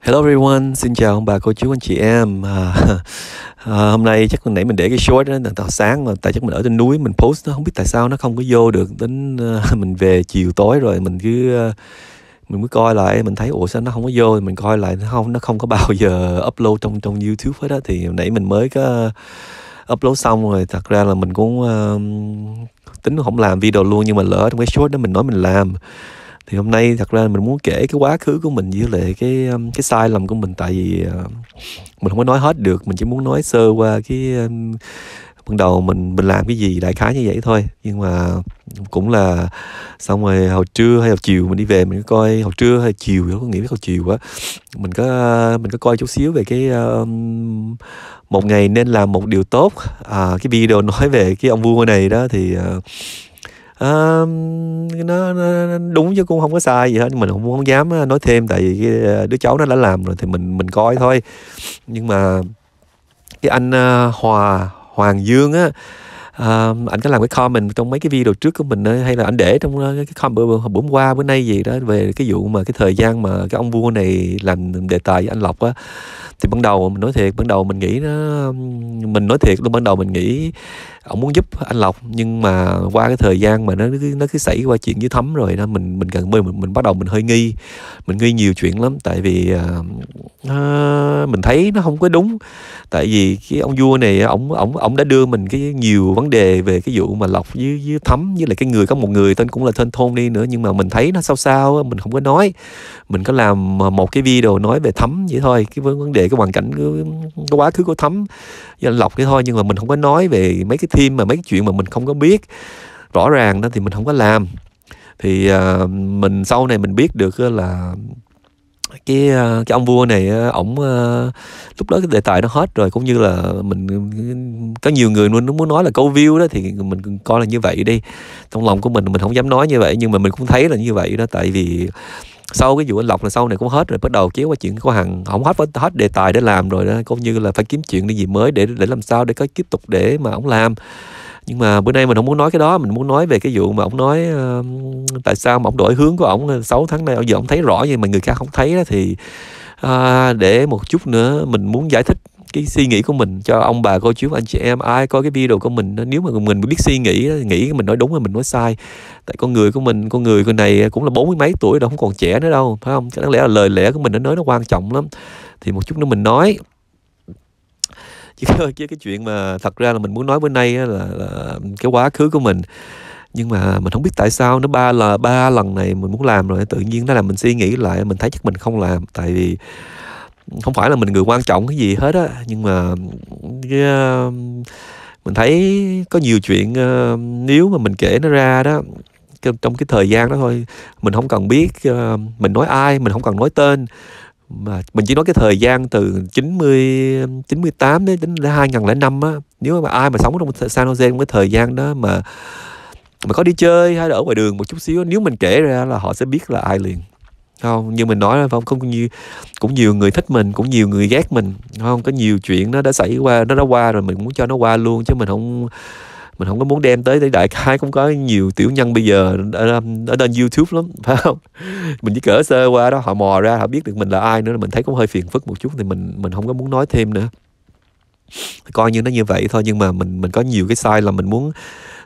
Hello everyone, xin chào ông bà, cô chú, anh chị em à, à, Hôm nay chắc hồi nãy mình để cái short đó, tao sáng mà tại chắc mình ở trên núi mình post nó không biết tại sao nó không có vô được Đến uh, mình về chiều tối rồi mình cứ uh, mình mới coi lại mình thấy ủa sao nó không có vô mình coi lại nó không nó không có bao giờ upload trong trong YouTube hết đó thì nãy mình mới có upload xong rồi thật ra là mình cũng uh, tính không làm video luôn nhưng mà lỡ trong cái short đó mình nói mình làm thì hôm nay thật ra mình muốn kể cái quá khứ của mình với lại cái um, cái sai lầm của mình tại vì uh, mình không có nói hết được mình chỉ muốn nói sơ qua cái um, ban đầu mình mình làm cái gì đại khái như vậy thôi nhưng mà cũng là xong rồi hồi trưa hay hồi chiều mình đi về mình có coi hồi trưa hay chiều đó có nghĩa hồi chiều quá mình có mình có coi chút xíu về cái um, một ngày nên làm một điều tốt à, cái video nói về cái ông vua này đó thì uh, uh, nó, nó đúng chứ cũng không có sai gì hết mình cũng không dám ờ, nói thêm tại vì cái ờ, đứa cháu nó đã làm rồi thì mình mình coi thôi nhưng mà cái anh ờ, hòa hoàng dương á anh có làm cái comment trong mấy cái video trước của mình ấy, hay là anh để trong cái comment bữa, bữa qua bữa nay gì đó về cái vụ mà cái thời gian mà cái ông vua này làm đề tài với anh lộc á thì ban đầu mình nói thiệt ban đầu mình nghĩ nó mình nói thiệt luôn ban đầu mình nghĩ ổng muốn giúp anh lộc nhưng mà qua cái thời gian mà nó nó cứ xảy qua chuyện với thấm rồi nên mình mình gần mình, mình mình bắt đầu mình hơi nghi mình nghi nhiều chuyện lắm tại vì uh, mình thấy nó không có đúng tại vì cái ông vua này ổng ổng ổng đã đưa mình cái nhiều vấn đề về cái vụ mà lộc với với thấm với lại cái người có một người tên cũng là tên thôn đi nữa nhưng mà mình thấy nó sao sao mình không có nói mình có làm à, một cái video nói về thấm vậy thôi cái vấn đề cái hoàn cảnh cái quá khứ của thấm do dạ, lọc cái thôi nhưng mà mình không có nói về mấy cái thêm mà mấy cái chuyện mà mình không có biết rõ ràng đó thì mình không có làm thì uh, mình sau này mình biết được ờ, là cái ờ, cái ông vua này ổng lúc đó cái đề tài nó hết rồi cũng như là mình ừ, có nhiều người nó muốn nói là câu view đó thì mình coi là như vậy đi trong lòng của mình mình không dám nói như vậy nhưng mà mình cũng thấy là như vậy đó tại vì sau cái vụ anh lộc là sau này cũng hết rồi bắt đầu chiếu qua chuyện của hằng không hết hết đề tài để làm rồi đó cũng như là phải kiếm chuyện đi gì mới để để làm sao để có tiếp tục để mà ông làm nhưng mà bữa nay mình không muốn nói cái đó mình muốn nói về cái vụ mà ông nói uh, tại sao mà ông đổi hướng của ông 6 tháng nay giờ ông thấy rõ nhưng mà người khác không thấy đó thì uh, để một chút nữa mình muốn giải thích cái suy nghĩ của mình cho ông bà cô chú anh chị em ai coi cái video của mình nếu mà mình biết suy nghĩ nghĩ mình nói đúng hay mình nói sai tại con người của mình con người con này cũng là bốn mươi mấy tuổi rồi không còn trẻ nữa đâu phải không đáng lẽ là lời lẽ của mình nó nói nó quan trọng lắm thì một chút nữa mình nói chứ, chứ cái chuyện mà thật ra là mình muốn nói bữa nay là, là cái quá khứ của mình nhưng mà mình không biết tại sao nó ba là ba lần này mình muốn làm rồi tự nhiên nó làm mình suy nghĩ lại mình thấy chắc mình không làm tại vì không phải là mình người quan trọng cái gì hết á nhưng mà ờ, mình thấy có nhiều chuyện ờ, nếu mà mình kể nó ra đó trong cái thời gian đó thôi mình không cần biết ờ, mình nói ai mình không cần nói tên mà mình chỉ nói cái thời gian từ 90 98 đến đến 2005 á nếu mà ai mà sống trong San Jose trong cái thời gian đó mà mà có đi chơi hay là ở ngoài đường một chút xíu nếu mình kể ra là họ sẽ biết là ai liền không như mình nói là không không nhiều cũng nhiều người thích mình cũng nhiều người ghét mình không có nhiều chuyện nó đã xảy qua nó đã qua rồi mình muốn cho nó qua luôn chứ mình không mình không có muốn đem tới để đại khái cũng có nhiều tiểu nhân bây giờ ở, ở trên YouTube lắm phải không mình chỉ cỡ sơ qua đó họ mò ra họ biết được mình là ai nữa mình thấy cũng hơi phiền phức một chút thì mình mình không có muốn nói thêm nữa coi như nó như vậy thôi nhưng mà mình mình có nhiều cái sai là mình muốn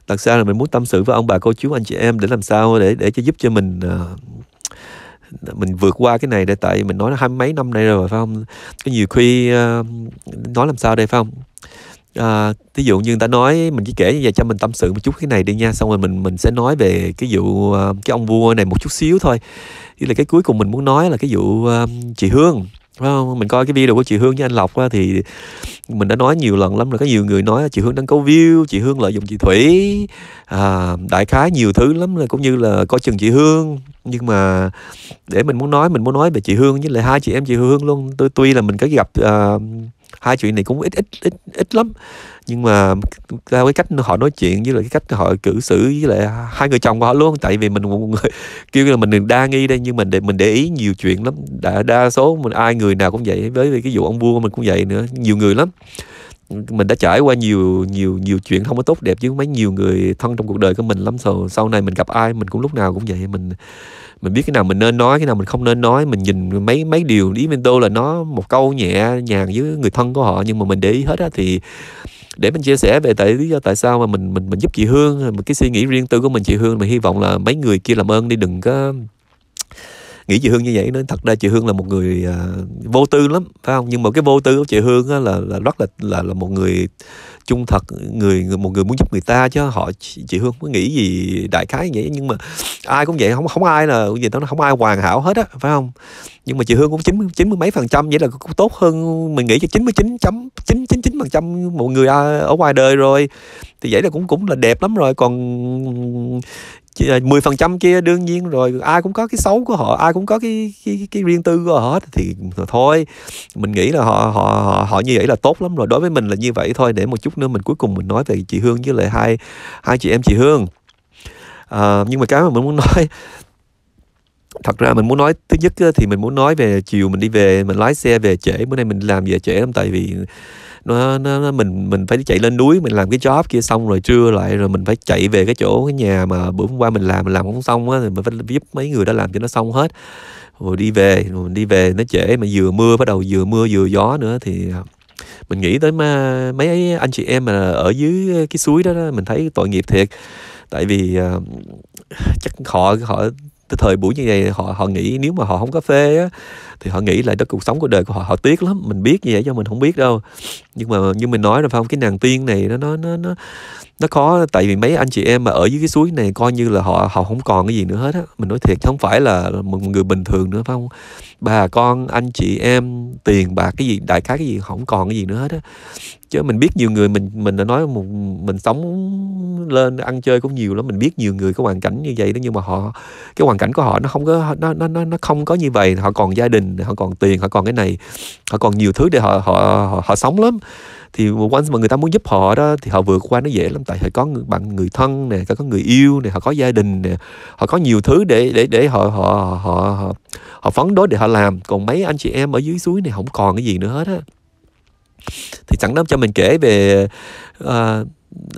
thật ra là mình muốn tâm sự với ông bà cô chú anh chị em để làm sao để để cho giúp cho mình uh, mình vượt qua cái này để tại mình nói hai mấy năm nay rồi phải không cái nhiều khi uh, nói làm sao đây phải không à, ờ, ví dụ như người ta nói mình chỉ kể như vậy cho mình tâm sự một chút cái này đi nha xong rồi mình mình sẽ nói về cái vụ ờ, cái ông vua này một chút xíu thôi thì là cái cuối cùng mình muốn nói là cái vụ uh, chị Hương phải không? mình coi cái video của chị Hương với anh Lộc á, thì mình đã nói nhiều lần lắm rồi có nhiều người nói chị Hương đang câu view chị Hương lợi dụng chị Thủy à, đại khái nhiều thứ lắm là cũng như là có chừng chị Hương nhưng mà để mình muốn nói mình muốn nói về chị Hương với lại hai chị em chị Hương luôn tôi tuy là mình có gặp uh, hai chuyện này cũng ít ít ít ít lắm nhưng mà theo cái cách họ nói chuyện với lại cái cách họ cử xử với lại hai người chồng của họ luôn tại vì mình một người kêu là mình đừng đa nghi đây nhưng mình để mình để ý nhiều chuyện lắm đã đa số mình ai người nào cũng vậy với cái vụ ông vua mình cũng vậy nữa nhiều người lắm mình đã trải qua nhiều nhiều nhiều chuyện không có tốt đẹp chứ mấy nhiều người thân trong cuộc đời của mình lắm rồi sau này mình gặp ai mình cũng lúc nào cũng vậy mình mình biết cái nào mình nên nói cái nào mình không nên nói mình nhìn mấy mấy điều ý mình là nó một câu nhẹ nhàng với người thân của họ nhưng mà mình để ý hết á thì để mình chia sẻ về tại lý do tại sao mà mình mình mình giúp chị Hương một cái suy nghĩ riêng tư của mình chị Hương mình hy vọng là mấy người kia làm ơn đi đừng có nghĩ chị hương như vậy nên thật ra chị hương là một người à, vô tư lắm phải không nhưng mà cái vô tư của chị hương á, là là rất là là là một người trung thật người, một người muốn giúp người ta chứ họ chị, chị hương có nghĩ gì đại khái vậy nhưng mà ai cũng vậy không không ai là gì đó không ai hoàn hảo hết á phải không nhưng mà chị hương cũng chín chín mươi mấy phần trăm vậy là cũng tốt hơn mình nghĩ cho chín mươi chín chấm chín chín chín phần trăm một người à, ở ngoài đời rồi thì vậy là cũng cũng là đẹp lắm rồi còn 10% à, kia đương nhiên rồi ai cũng có cái xấu của họ ai cũng có cái cái, cái riêng tư của họ hết thì thôi mình nghĩ là họ họ họ, họ như vậy là tốt lắm rồi đối với mình là như vậy thôi để một chút nữa mình cuối cùng mình nói về chị Hương với lại hai hai chị em chị Hương à, nhưng mà cái mà mình muốn nói thật ra mình muốn nói thứ nhất thì mình muốn nói về chiều mình đi về mình lái xe về trễ bữa nay mình làm về trễ lắm tại vì nó, nó mình mình phải chạy lên núi mình làm cái job kia xong rồi trưa lại rồi mình phải chạy về cái chỗ cái nhà mà bữa hôm qua mình làm mình làm không xong á thì mình phải giúp mấy người đã làm cho nó xong hết rồi đi về rồi đi về nó trễ mà vừa mưa bắt đầu vừa mưa vừa gió nữa thì à, mình nghĩ tới mà mấy anh chị em mà ở dưới cái suối đó, đó mình thấy tội nghiệp thiệt tại vì uh, chắc họ họ tới thời buổi như vậy họ họ nghĩ nếu mà họ không có phê á, thì họ nghĩ lại tới cuộc sống của đời của họ họ tiếc lắm mình biết như vậy cho mình không biết đâu nhưng mà như mình nói là phải không cái nàng tiên này nó nó nó nó nó khó tại vì mấy anh chị em mà ở dưới cái suối này coi như là họ họ không còn cái gì nữa hết á mình nói thiệt không phải là một người bình thường nữa phải không bà con anh chị em tiền bạc cái gì đại khái cái gì không còn cái gì nữa hết á chứ mình biết nhiều người mình mình đã nói một mình sống lên ăn chơi cũng nhiều lắm mình biết nhiều người có hoàn cảnh như vậy đó nhưng mà họ cái hoàn cảnh của họ nó không có nó nó nó, nó không có như vậy họ còn gia đình họ còn tiền họ còn cái này họ còn nhiều thứ để họ họ họ, họ sống lắm thì once mà người ta muốn giúp họ đó thì họ vượt qua nó dễ lắm tại họ có người, bạn người thân nè có người yêu nè họ có gia đình nè họ có nhiều thứ để để để họ họ họ họ, họ, phấn đấu để họ làm còn mấy anh chị em ở dưới suối này không còn cái gì nữa hết á thì chẳng lắm cho mình kể về uh,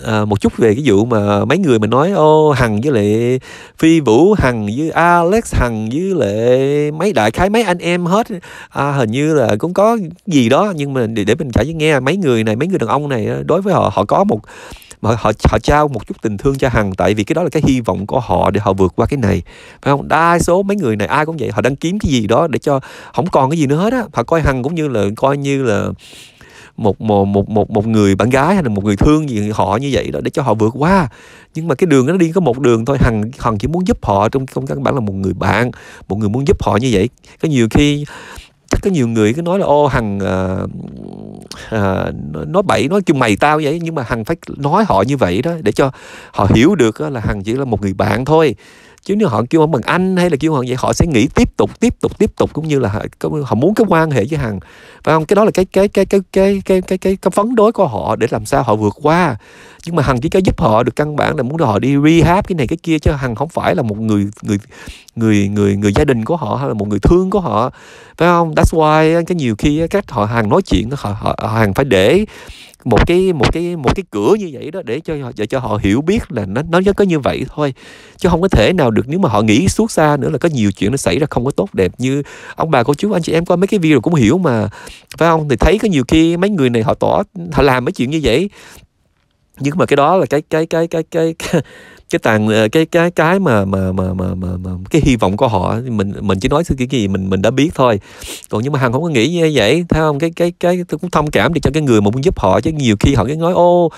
à, một chút về cái vụ mà mấy người mà nói ô hằng với lại phi vũ hằng với alex hằng với lại mấy đại khái mấy anh em hết à, hình như là cũng có gì đó nhưng mà để, để mình cho nghe mấy người này mấy người đàn ông này đối với họ họ có một mà họ họ trao một chút tình thương cho hằng tại vì cái đó là cái hy vọng của họ để họ vượt qua cái này phải không đa số mấy người này ai cũng vậy họ đang kiếm cái gì đó để cho không còn cái gì nữa hết á họ coi hằng cũng như là coi như là một một một một, một người bạn gái hay là một người thương gì họ như vậy đó để cho họ vượt qua nhưng mà cái đường nó đi có một đường thôi hằng hằng chỉ muốn giúp họ trong công tác bản là một người bạn một người muốn giúp họ như vậy có nhiều khi chắc có nhiều người cứ nói là ô hằng uh, à, nói bậy nói kêu mày tao vậy nhưng mà hằng phải nói họ như vậy đó để cho họ hiểu được là hằng chỉ là một người bạn thôi chứ nếu họ kêu họ bằng anh hay là kêu họ vậy họ sẽ nghĩ tiếp tục tiếp tục tiếp tục cũng như là họ, họ muốn cái quan hệ với hằng phải không cái đó là cái cái cái cái cái cái cái cái, cái phấn đối của họ để làm sao họ vượt qua nhưng mà hằng chỉ có giúp họ được căn bản là muốn họ đi rehab cái này cái kia chứ hằng không phải là một người người người người người gia đình của họ hay là một người thương của họ phải không that's why cái nhiều khi các họ hàng nói chuyện họ, họ hàng phải để một cái một cái một cái cửa như vậy đó để cho để cho họ hiểu biết là nó nó có như vậy thôi chứ không có thể nào được nếu mà họ nghĩ suốt xa nữa là có nhiều chuyện nó xảy ra không có tốt đẹp như ông bà cô chú anh chị em coi mấy cái video cũng hiểu mà phải không thì thấy có nhiều khi mấy người này họ tỏ họ làm mấy chuyện như vậy nhưng mà cái đó là cái cái cái cái cái, cái cái tàn ờ, cái cái cái mà mà mà mà, mà, mà cái hy vọng của họ mình mình chỉ nói cái gì mình mình đã biết thôi còn nhưng mà hằng không có nghĩ như vậy thấy không cái cái cái tôi cũng thông cảm được cho cái người mà muốn giúp họ chứ nhiều khi họ cái nói ô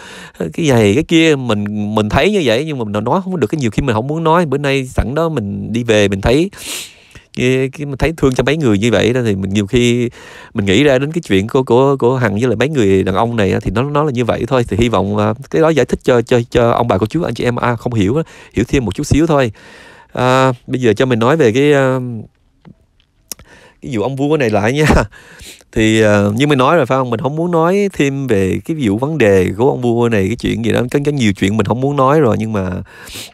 cái này cái kia mình mình thấy như vậy nhưng mà mình nói không được cái nhiều khi mình không muốn nói bữa nay sẵn đó mình đi về mình thấy cái, cái mình thấy thương cho mấy người như vậy đó thì mình nhiều khi mình nghĩ ra đến cái chuyện của của của hằng với lại mấy người đàn ông này thì nó nó là như vậy thôi thì hy vọng à, cái đó giải thích cho cho cho ông bà cô chú anh chị em à, không hiểu hiểu thêm một chút xíu thôi à, bây giờ cho mình nói về cái uh, cái vụ ông vua này lại nha thì uh, như mình nói rồi phải không mình không muốn nói thêm về cái vụ vấn đề của ông vua này cái chuyện gì đó có, có nhiều chuyện mình không muốn nói rồi nhưng mà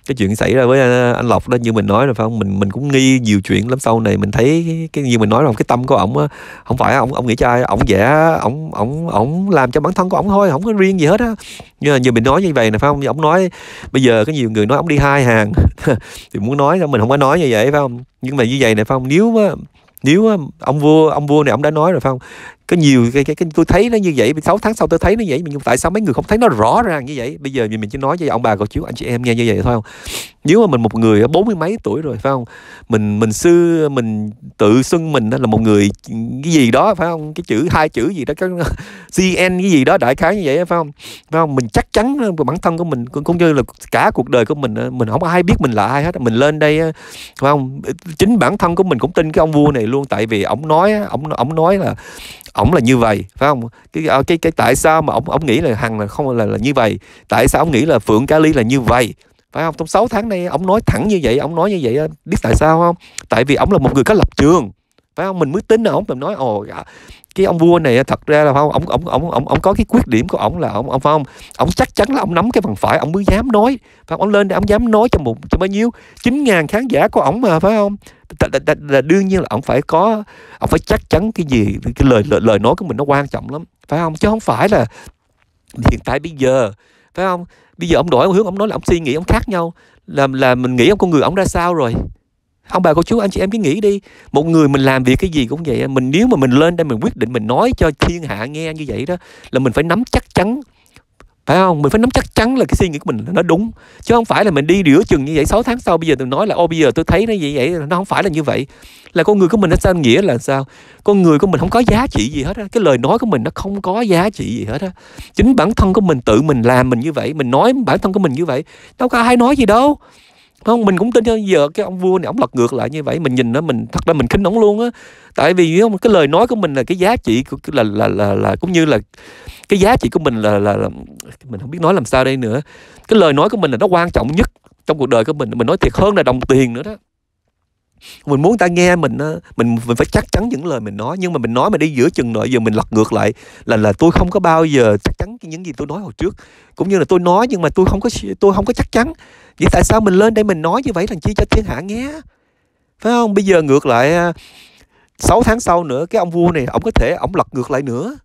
cái chuyện xảy ra với ờ, anh, lộc đó như mình nói rồi phải không mình mình cũng nghi nhiều chuyện lắm sau này mình thấy cái, cái như mình nói rồi cái tâm của ổng không phải ổng ổng nghĩ cho ai ổng vẽ ổng ổng ổng làm cho bản thân của ổng thôi không có riêng gì hết á như là như mình nói như vậy nè phải không ổng nói bây giờ có nhiều người nói ổng đi hai hàng thì muốn nói mình không có nói như vậy phải không nhưng mà như vậy này phải không nếu nếu ông vua ông vua này ông đã nói rồi phải không có nhiều cái, cái, cái tôi thấy nó như vậy 6 tháng sau tôi thấy nó vậy nhưng tại sao mấy người không thấy nó rõ ràng như vậy bây giờ mình chỉ nói cho ông bà cô chú anh chị em nghe như vậy thôi không nếu mà mình một người bốn mươi mấy tuổi rồi phải không mình mình xưa mình tự xưng mình là một người cái gì đó phải không cái chữ hai chữ gì đó cái cn cái gì đó đại khái như vậy phải không phải không mình chắc chắn bản thân của mình cũng như là cả cuộc đời của mình mình không ai biết mình là ai hết mình lên đây phải không chính bản thân của mình cũng tin cái ông vua này luôn tại vì ông nói ông ông nói là ổng là như vậy phải không cái ờ, cái cái tại sao mà ổng ổng nghĩ là hằng là không là, là như vậy tại sao ổng nghĩ là phượng cá ly là như vậy phải không trong 6 tháng nay ông nói thẳng như vậy ông nói như vậy biết tại sao không tại vì ông là một người có lập trường phải không mình mới tin là ông mình nói ồ dạ, cái ông vua này thật ra là không ông ông ông ông ông có cái khuyết điểm của ông là ông ông phải không ông chắc chắn là ông nắm cái phần phải ông mới dám nói phải không? ông lên để ông dám nói cho một cho bao nhiêu chín ngàn khán giả của ông mà phải không là đương nhiên là ông phải có ông phải chắc chắn cái gì cái lời lời, lời nói của mình nó quan trọng lắm phải không chứ không phải là hiện tại bây giờ phải không bây giờ ông đổi ông hướng ông nói là ông suy nghĩ ông khác nhau là là mình nghĩ ông con người ông ra sao rồi ông bà cô chú anh chị em cứ nghĩ đi một người mình làm việc cái gì cũng vậy mình nếu mà mình lên đây mình quyết định mình nói cho thiên hạ nghe như vậy đó là mình phải nắm chắc chắn phải không mình phải nắm chắc chắn là cái suy nghĩ của mình nó đúng chứ không phải là mình đi rửa chừng như vậy 6 tháng sau bây giờ tôi nói là ô bây giờ tôi thấy nó vậy vậy nó không phải là như vậy là con người của mình nó sao nghĩa là sao con người của mình không có giá trị gì hết á cái lời nói của mình nó không có giá trị gì hết á chính bản thân của mình tự mình làm mình như vậy mình nói bản thân của mình như vậy đâu có ai nói gì đâu không mình cũng tin cho giờ cái ông vua này ông lật ngược lại như vậy mình nhìn nó mình thật ra mình khinh ổng luôn á tại vì không cái lời nói của mình là cái giá trị của là là là, là cũng như là cái giá trị của mình là, là là mình không biết nói làm sao đây nữa cái lời nói của mình là nó quan trọng nhất trong cuộc đời của mình mình nói thiệt hơn là đồng tiền nữa đó mình muốn ta nghe mình ờ, mình mình phải chắc chắn những lời mình nói nhưng mà mình nói mà đi giữa chừng nội giờ mình lật ngược lại là là tôi không có bao giờ chắc chắn những gì tôi nói hồi trước cũng như là tôi nói nhưng mà tôi không có tôi không có chắc chắn vậy tại sao mình lên đây mình nói như vậy thằng chi cho thiên hạ nghe phải không bây giờ ngược lại 6 ờ, tháng sau nữa cái ông vua này ông có thể ông lật ngược lại nữa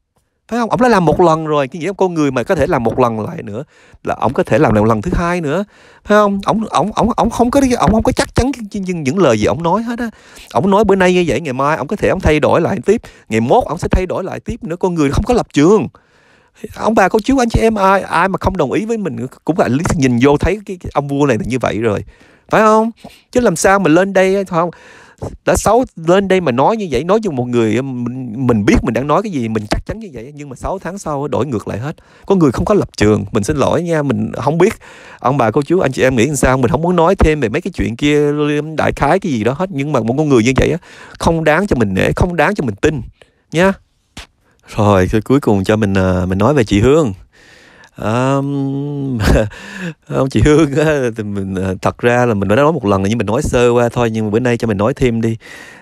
phải không ông đã làm một lần rồi cái gì con người mà có thể làm một lần lại nữa là ông có thể làm lại một lần thứ hai nữa phải không ông ông ông ông không có ông không có chắc chắn những, những lời gì ông nói hết á ông nói bữa nay như vậy ngày mai ông có thể ông thay đổi lại tiếp ngày mốt ông sẽ thay đổi lại tiếp nữa con người không có lập trường ông bà có chiếu anh chị em ai ai mà không đồng ý với mình cũng là nhìn vô thấy cái, cái ông vua này là như vậy rồi phải không chứ làm sao mà lên đây phải không đã xấu lên đây mà nói như vậy nói cho một người um, mình, biết mình đang nói cái gì mình chắc chắn như vậy nhưng mà 6 tháng sau đổi ngược lại hết có người không có lập trường mình xin lỗi nha mình không biết ông bà cô chú anh chị em nghĩ làm sao mình không muốn nói thêm về mấy cái chuyện kia um, đại khái cái gì đó hết nhưng mà một con người như vậy không đáng cho mình nể không đáng cho mình tin nha rồi cuối cùng cho mình ờ, mình nói về chị Hương um, ông chị Hương thì mình ờ, thật ra là mình đã nói một lần rồi nhưng mình nói sơ qua thôi nhưng mà bữa nay cho mình nói thêm đi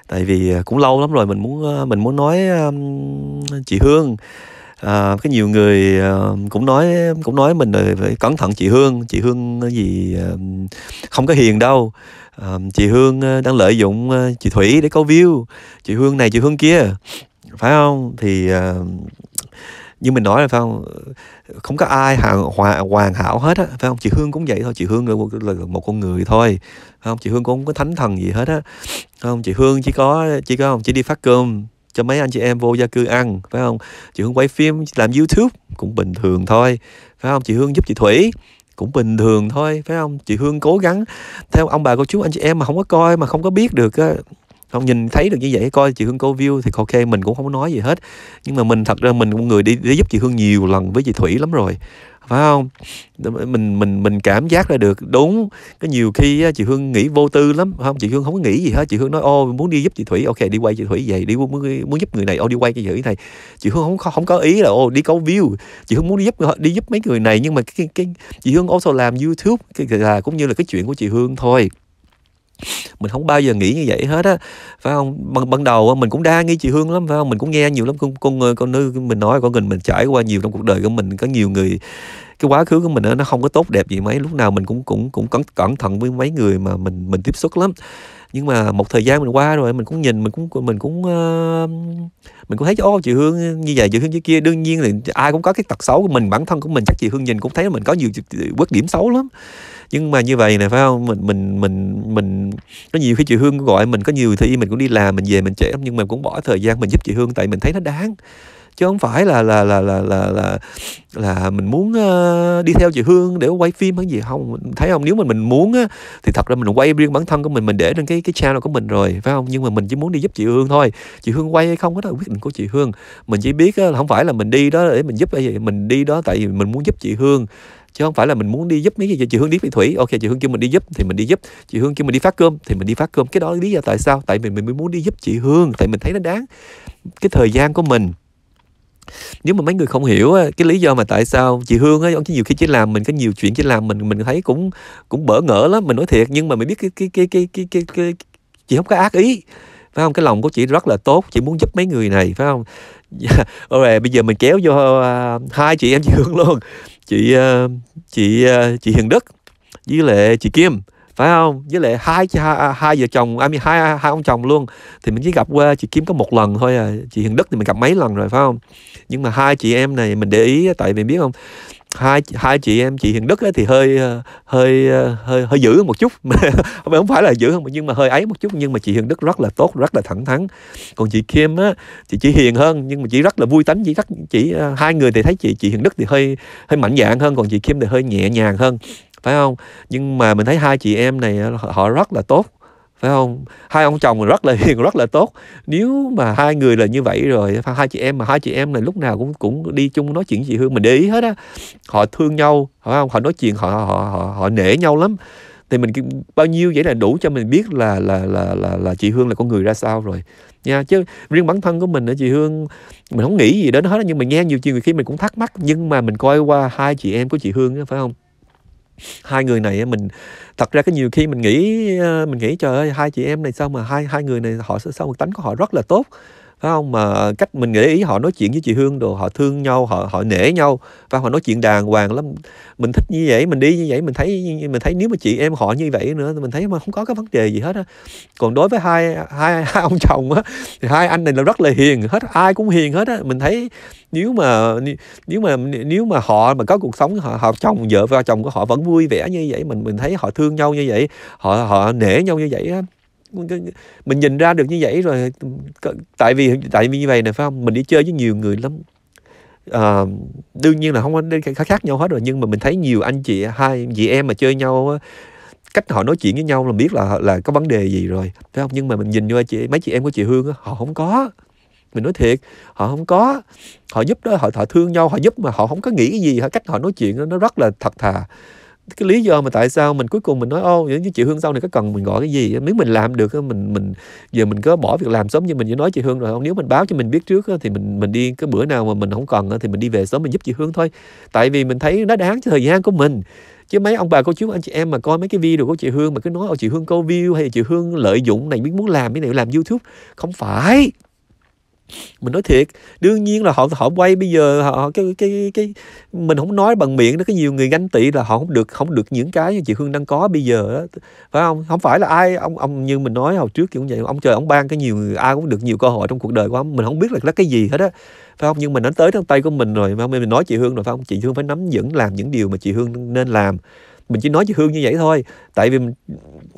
tại vì ờ, cũng lâu lắm rồi mình muốn ờ, mình muốn nói um, chị Hương à, cái nhiều người cũng nói cũng nói mình rồi phải cẩn thận chị Hương chị Hương gì không có hiền đâu à, chị Hương đang lợi dụng chị Thủy để câu view chị Hương này chị Hương kia phải không thì uh, như mình nói là phải không không có ai hoàn hoàn hảo hết á phải không chị hương cũng vậy thôi chị hương là, một con người thôi phải không chị hương cũng không có thánh thần gì hết á không chị hương chỉ có chỉ có không chỉ đi phát cơm cho mấy anh chị em vô gia cư ăn phải không chị hương quay phim làm youtube cũng bình thường thôi phải không chị hương giúp chị thủy cũng bình thường thôi phải không chị hương cố gắng theo ông bà cô chú anh chị em mà không có coi mà không có biết được không nhìn thấy được như vậy coi chị Hương câu view thì ok mình cũng không nói gì hết nhưng mà mình thật ra mình cũng người đi, đi giúp chị Hương nhiều lần với chị Thủy lắm rồi phải không mình mình mình cảm giác ra được đúng có nhiều khi chị hương nghĩ vô tư lắm không chị hương không có nghĩ gì hết chị hương nói ô muốn đi giúp chị thủy ok đi quay chị thủy vậy đi muốn, muốn giúp người này ô đi quay cái gì này chị hương không không có ý là ô đi câu view chị hương muốn đi giúp ờ, đi giúp mấy người này nhưng mà cái, cái chị hương also làm youtube là cũng như là cái chuyện của chị hương thôi mình không bao giờ nghĩ như vậy hết á phải không ban, ban đầu mình cũng đa nghi chị hương lắm phải không mình cũng nghe nhiều lắm con con người con nữ mình nói con mình mình trải qua nhiều trong cuộc đời của mình có nhiều người cái quá khứ của mình nó không có tốt đẹp gì mấy lúc nào mình cũng cũng cũng cẩn, cẩn thận với mấy người mà mình mình tiếp xúc lắm nhưng mà một thời gian mình qua rồi mình cũng nhìn mình cũng mình cũng uh, mình cũng thấy ô chị hương như vậy chị hương như kia đương nhiên là ai cũng có cái tật xấu của mình bản thân của mình chắc chị hương nhìn cũng thấy mình có nhiều quất điểm xấu lắm nhưng mà như vậy nè phải không mình mình mình mình có nhiều khi chị hương gọi mình có nhiều thì mình cũng đi làm mình về mình trễ nhưng mà cũng bỏ thời gian mình giúp chị hương tại mình thấy nó đáng chứ không phải là là là là là là, là mình muốn uh, đi theo chị Hương để quay phim hay gì không thấy không nếu mình mình muốn á, thì thật ra mình quay riêng bản thân của mình mình để trên cái cái channel của mình rồi phải không nhưng mà mình chỉ muốn đi giúp chị Hương thôi chị Hương quay hay không đó là quyết định của chị Hương mình chỉ biết á, không phải là mình đi đó để mình giúp hay gì mình đi đó tại vì mình muốn giúp chị Hương chứ không phải là mình muốn đi giúp mấy cái gì chị Hương đi với Thủy ok chị Hương kêu mình đi giúp thì mình đi giúp chị Hương kêu mình đi phát cơm thì mình đi phát cơm cái đó lý do tại sao tại vì mình mới muốn đi giúp chị Hương tại mình thấy nó đáng cái thời gian của mình nếu mà mấy người không hiểu cái lý do mà tại sao chị Hương ấy, ông nhiều khi chỉ làm mình có nhiều chuyện chỉ làm mình mình thấy cũng cũng bỡ ngỡ lắm mình nói thiệt nhưng mà mình biết cái cái cái cái cái cái, cái chị không có ác ý phải không cái lòng của chị rất là tốt chị muốn giúp mấy người này phải không dạ. rồi bây giờ mình kéo vô uh, hai chị em chị Hương luôn chị ờ, chị ờ, chị Hiền Đức với lại chị Kim phải không với lại hai hai, vợ chồng à, hai hai ông chồng luôn thì mình chỉ gặp qua chị Kim có một lần thôi à chị Hiền Đức thì mình gặp mấy lần rồi phải không nhưng mà hai chị em này mình để ý tại vì biết không hai hai chị em chị Hiền Đức ấy thì hơi ờ, hơi ờ, hơi hơi dữ một chút không phải là dữ không nhưng mà hơi ấy một chút nhưng mà chị Hiền Đức rất là tốt rất là thẳng thắn còn chị Kim á chị chỉ hiền hơn nhưng mà chị rất là vui tánh chị rất chị ờ, hai người thì thấy chị chị Hiền Đức thì hơi hơi mạnh dạn hơn còn chị Kim thì hơi nhẹ nhàng hơn phải không nhưng mà mình thấy hai chị em này họ rất là tốt phải không hai ông chồng rất là hiền rất là tốt nếu mà hai người là như vậy rồi hai chị em mà hai chị em là lúc nào cũng cũng đi chung nói chuyện chị hương mình để ý hết á họ thương nhau phải không họ nói chuyện họ họ họ, họ nể nhau lắm thì mình bao nhiêu vậy là đủ cho mình biết là là là là, là chị Hương là con người ra sao rồi nha chứ riêng bản thân của mình ở chị Hương mình không nghĩ gì đến hết nhưng mà nghe nhiều chuyện người khi mình cũng thắc mắc nhưng mà mình coi qua hai chị em của chị Hương phải không hai người này mình thật ra cái nhiều khi mình nghĩ ờ, mình nghĩ trời ơi hai chị em này sao mà hai hai người này họ sao một tánh của họ rất là tốt không mà cách mình nghĩ ý họ nói chuyện với chị Hương đồ họ thương nhau họ họ nể nhau và họ nói chuyện đàng hoàng lắm mình thích như vậy mình đi như vậy mình thấy mình thấy nếu mà chị em họ như vậy nữa mình thấy mà không có cái vấn đề gì hết á còn đối với hai hai, hai ông chồng á thì hai anh này là rất là hiền hết ai cũng hiền hết á mình thấy nếu mà nếu mà nếu mà họ mà có cuộc sống họ, họ chồng vợ và chồng của họ vẫn vui vẻ như vậy mình mình thấy họ thương nhau như vậy họ họ nể nhau như vậy á mình nhìn ra được như vậy rồi tại vì tại vì như vậy nè phải không mình đi chơi với nhiều người lắm à, đương nhiên là không có khác nhau hết rồi nhưng mà mình thấy nhiều anh chị hai chị em mà chơi nhau cách họ nói chuyện với nhau là biết là là có vấn đề gì rồi phải không nhưng mà mình nhìn vô chị mấy chị em của chị Hương họ không có mình nói thiệt họ không có họ giúp đó họ họ thương nhau họ giúp mà họ không có nghĩ cái gì cách họ nói chuyện nó rất là thật thà cái lý do mà tại sao mình cuối cùng mình nói ô những chị hương sau này có cần mình gọi cái gì nếu mình làm được mình mình giờ mình có bỏ việc làm sớm như mình chỉ nói chị hương rồi không nếu mình báo cho mình biết trước thì mình mình đi cái bữa nào mà mình không cần thì mình đi về sớm mình giúp chị hương thôi tại vì mình thấy nó đáng cho thời gian của mình chứ mấy ông bà cô chú anh chị em mà coi mấy cái video của chị hương mà cứ nói ô chị hương câu view hay chị hương lợi dụng này biết muốn làm cái này làm youtube không phải mình nói thiệt đương nhiên là họ họ quay bây giờ họ cái cái cái mình không nói bằng miệng nó có nhiều người ganh tị là họ không được không được những cái như chị Hương đang có bây giờ đó. phải không không phải là ai ông ông như mình nói hồi trước cũng vậy ông trời ông ban cái nhiều người ai cũng được nhiều cơ hội trong cuộc đời của ông mình không biết là cái gì hết á phải không nhưng mà nó tới trong tay của mình rồi phải không? mình nói chị Hương rồi phải không chị Hương phải nắm vững làm những điều mà chị Hương nên làm mình chỉ nói với hương như vậy thôi tại vì mình,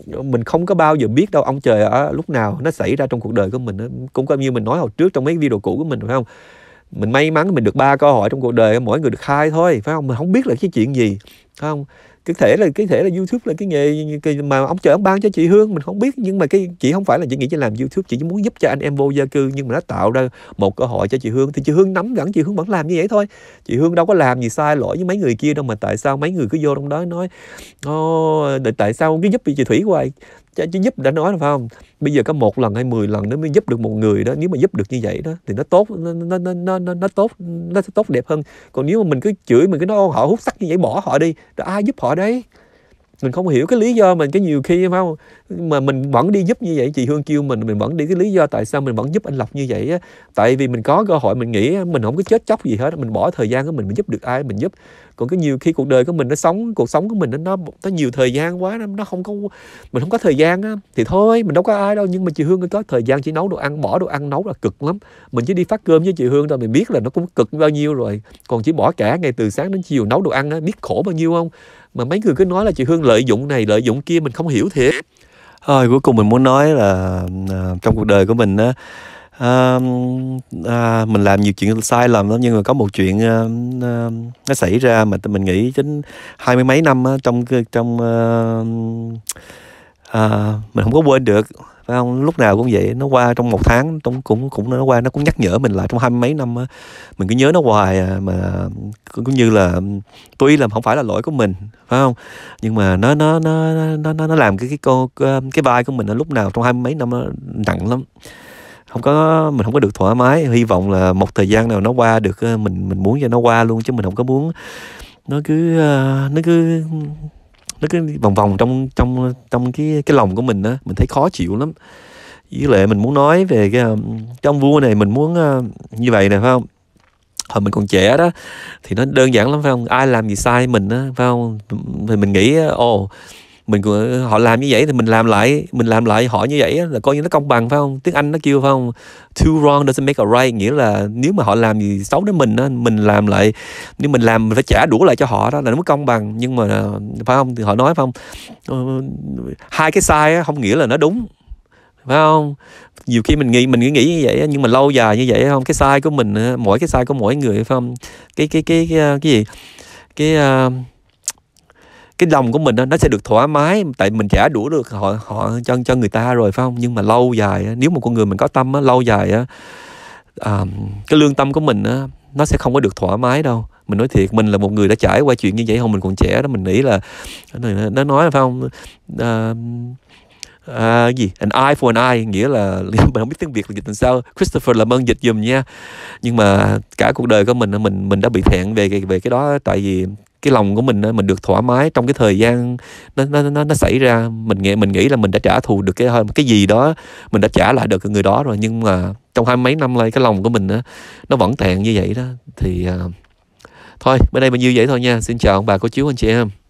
mình không có bao giờ biết đâu ông trời ở lúc nào nó xảy ra trong cuộc đời của mình cũng có như mình nói hồi trước trong mấy video cũ của mình phải không mình may mắn mình được ba cơ hội trong cuộc đời mỗi người được hai thôi phải không mình không biết là cái chuyện gì phải không cái thể là cái thể là youtube là cái nghề cái, mà ông trời ông ban cho chị hương mình không biết nhưng mà cái chị không phải là chị nghĩ chị làm youtube chị muốn giúp cho anh em vô gia cư nhưng mà nó tạo ra một cơ hội cho chị hương thì chị hương nắm gắn chị hương vẫn làm như vậy thôi chị hương đâu có làm gì sai lỗi với mấy người kia đâu mà tại sao mấy người cứ vô trong đó nói tại sao cứ giúp chị thủy hoài chứ, chứ giúp đã nói là phải không bây giờ có một lần hay mười lần nó mới giúp được một người đó nếu mà giúp được như vậy đó thì nó tốt nó nó nó nó, nó tốt nó sẽ tốt đẹp hơn còn nếu mà mình cứ chửi mình cứ nói họ hút sắc như vậy bỏ họ đi rồi ai giúp họ đấy mình không hiểu cái lý do mình cái nhiều khi phải không mà mình vẫn đi giúp như vậy chị Hương kêu mình mình vẫn đi cái lý do tại sao mình vẫn giúp anh Lộc như vậy á tại vì mình có cơ hội mình nghĩ mình không có chết chóc gì hết mình bỏ thời gian của mình mình giúp được ai mình giúp còn cái nhiều khi cuộc đời của mình nó sống cuộc sống của mình nó nó, nhiều thời gian quá nó, nó không có mình không có thời gian á thì thôi mình đâu có ai đâu nhưng mà chị Hương có thời gian chỉ nấu đồ ăn bỏ đồ ăn nấu là cực lắm mình chỉ đi phát cơm với chị Hương thôi mình biết là nó cũng cực bao nhiêu rồi còn chỉ bỏ cả ngày từ sáng đến chiều nấu đồ ăn á biết khổ bao nhiêu không mà mấy người cứ nói là chị hương lợi dụng này lợi dụng kia mình không hiểu thiệt thôi cuối cùng mình muốn nói là uh, trong cuộc đời của mình á uh, uh, mình làm nhiều chuyện sai lầm lắm nhưng mà có một chuyện uh, uh, nó xảy ra mà mình nghĩ đến hai mươi mấy năm uh, trong trong uh, uh, mình không có quên được phải không lúc nào cũng vậy nó qua trong một tháng cũng cũng cũng nó qua nó cũng nhắc nhở mình lại trong hai mấy năm mình cứ nhớ nó hoài à, mà cũng như là tuy là không phải là lỗi của mình phải không nhưng mà nó nó nó nó nó, nó làm cái cái cô cái, cái vai của mình nó lúc nào trong hai mấy năm nó nặng lắm không có mình không có được thoải mái hy vọng là một thời gian nào nó qua được mình mình muốn cho nó qua luôn chứ mình không có muốn nó cứ ờ, nó cứ nó cứ vòng vòng trong trong trong cái cái lòng của mình á mình thấy khó chịu lắm với lệ mình muốn nói về cái, trong um, vua này mình muốn ờ, như vậy nè phải không hồi mình còn trẻ đó thì nó đơn giản lắm phải không ai làm gì sai mình á phải không thì mình nghĩ ồ oh, mình họ làm như vậy thì mình làm lại mình làm lại họ như vậy là coi như nó công bằng phải không tiếng anh nó kêu phải không two wrong doesn't make a right nghĩa là nếu mà họ làm gì xấu đến mình mình làm lại nếu mình làm mình phải trả đủ lại cho họ đó là nó mới công bằng nhưng mà phải không thì họ nói phải không ờ, hai cái sai không nghĩa là nó đúng phải không nhiều khi mình nghĩ mình nghĩ nghĩ như vậy nhưng mà lâu dài như vậy không cái sai của mình mỗi cái sai của mỗi người phải không cái cái cái cái, cái gì cái uh, cái lòng của mình đó, nó sẽ được thoải mái tại mình trả đủ được họ họ cho cho người ta rồi phải không nhưng mà lâu dài nếu một con người mình có tâm đó, lâu dài á à, cái lương tâm của mình á nó sẽ không có được thoải mái đâu mình nói thiệt mình là một người đã trải qua chuyện như vậy không mình còn trẻ đó mình nghĩ là nó nói phải không à, à, gì an eye for an eye nghĩa là mình không biết tiếng việt là dịch làm sao Christopher làm ơn dịch dùm nha nhưng mà cả cuộc đời của mình mình mình đã bị thẹn về về cái đó tại vì cái lòng của mình mình được thoải mái trong cái thời gian nó nó nó, nó xảy ra mình nghĩ mình nghĩ là mình đã trả thù được cái cái gì đó mình đã trả lại được người đó rồi nhưng mà trong hai mấy năm lại cái lòng của mình nó nó vẫn tàn như vậy đó thì uh, thôi bên đây mình như vậy thôi nha xin chào ông bà cô chú anh chị em